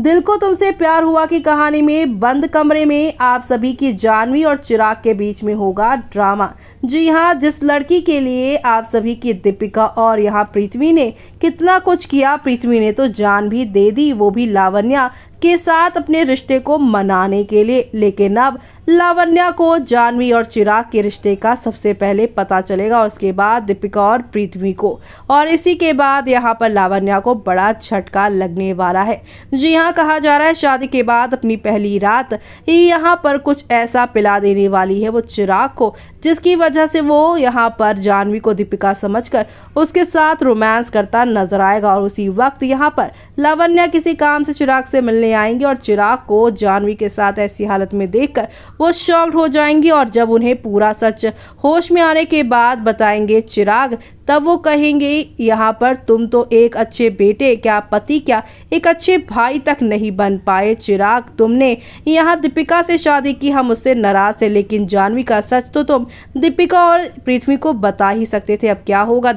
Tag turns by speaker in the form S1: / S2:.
S1: दिल को तुमसे प्यार हुआ की कहानी में बंद कमरे में आप सभी की जानवी और चिराग के बीच में होगा ड्रामा जी हाँ जिस लड़की के लिए आप सभी की दीपिका और यहाँ पृथ्वी ने कितना कुछ किया पृथ्वी ने तो जान भी दे दी वो भी लावण्या के साथ अपने रिश्ते को मनाने के लिए लेकिन अब लावण्या को जानवी और चिराग के रिश्ते का सबसे पहले पता चलेगा और उसके बाद दीपिका और पृथ्वी को और इसी के बाद यहाँ पर लावण्या को बड़ा झटका लगने वाला है जी हाँ कहा जा रहा है शादी के बाद अपनी पहली रात यहाँ पर कुछ ऐसा पिला देने वाली है वो चिराग को जिसकी वजह से वो यहाँ पर जानवी को दीपिका समझकर उसके साथ रोमांस करता नजर आएगा और उसी वक्त यहाँ पर लावण्या किसी काम से चिराग से मिलने आएंगे और चिराग को जानवी के साथ ऐसी हालत में देखकर वो शॉक्ड हो जाएंगी और जब उन्हें पूरा सच होश में आने के बाद बताएंगे चिराग तब वो कहेंगे यहाँ पर तुम तो एक अच्छे बेटे क्या पति क्या एक अच्छे भाई तक नहीं बन पाए चिराग तुमने यहाँ दीपिका से शादी की हम उससे नाराज़ थे लेकिन जानवी का सच तो तुम दीपिका और पृथ्वी को बता ही सकते थे अब क्या होगा